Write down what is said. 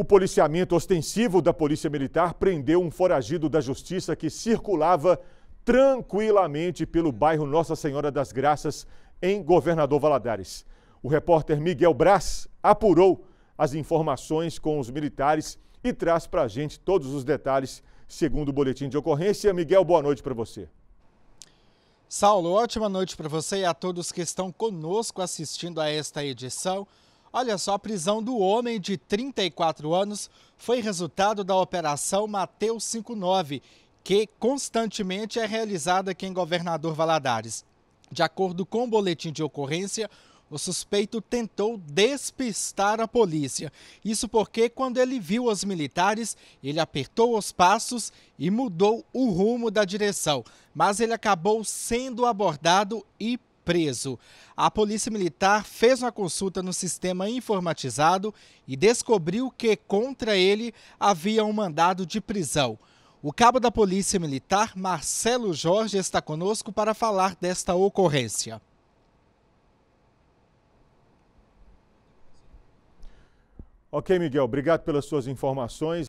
O policiamento ostensivo da Polícia Militar prendeu um foragido da Justiça que circulava tranquilamente pelo bairro Nossa Senhora das Graças, em Governador Valadares. O repórter Miguel Braz apurou as informações com os militares e traz para a gente todos os detalhes, segundo o boletim de ocorrência. Miguel, boa noite para você. Saulo, ótima noite para você e a todos que estão conosco assistindo a esta edição Olha só, a prisão do homem de 34 anos foi resultado da Operação Mateus 59, que constantemente é realizada aqui em Governador Valadares. De acordo com o boletim de ocorrência, o suspeito tentou despistar a polícia. Isso porque, quando ele viu os militares, ele apertou os passos e mudou o rumo da direção. Mas ele acabou sendo abordado e preso. A Polícia Militar fez uma consulta no sistema informatizado e descobriu que contra ele havia um mandado de prisão. O cabo da Polícia Militar, Marcelo Jorge, está conosco para falar desta ocorrência. Ok, Miguel, obrigado pelas suas informações.